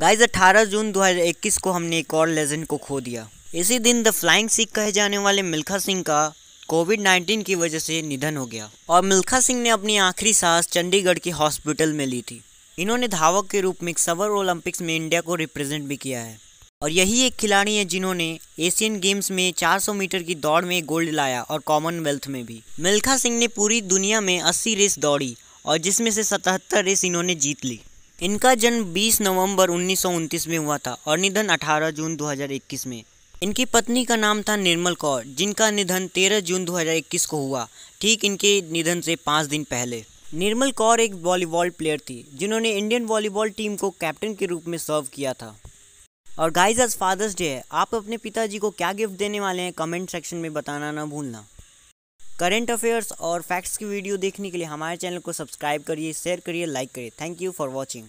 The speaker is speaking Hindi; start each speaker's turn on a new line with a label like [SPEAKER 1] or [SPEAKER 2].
[SPEAKER 1] गाइज 18 जून 2021 को हमने एक और लेजेंड को खो दिया इसी दिन द फ्लाइंग सिख कहे जाने वाले मिल्खा सिंह का कोविड 19 की वजह से निधन हो गया और मिल्खा सिंह ने अपनी आखिरी सांस चंडीगढ़ के हॉस्पिटल में ली थी इन्होंने धावक के रूप में सवर ओलंपिक्स में इंडिया को रिप्रेजेंट भी किया है और यही एक खिलाड़ी है जिन्होंने एशियन गेम्स में 400 मीटर की दौड़ में गोल्ड लाया और कॉमनवेल्थ में भी मिल्खा सिंह ने पूरी दुनिया में 80 रेस दौड़ी और जिसमें से 77 रेस इन्होंने जीत ली इनका जन्म 20 नवंबर उन्नीस में हुआ था और निधन 18 जून 2021 में इनकी पत्नी का नाम था निर्मल कौर जिनका निधन 13 जून 2021 को हुआ ठीक इनके निधन से पाँच दिन पहले निर्मल कौर एक वॉलीबॉल प्लेयर थी जिन्होंने इंडियन वॉलीबॉल टीम को कैप्टन के रूप में सर्व किया था और गाइज आज फादर्स डे है आप अपने पिताजी को क्या गिफ्ट देने वाले हैं कमेंट सेक्शन में बताना ना भूलना करंट अफेयर्स और फैक्ट्स की वीडियो देखने के लिए हमारे चैनल को सब्सक्राइब करिए शेयर करिए लाइक करिए थैंक यू फॉर वॉचिंग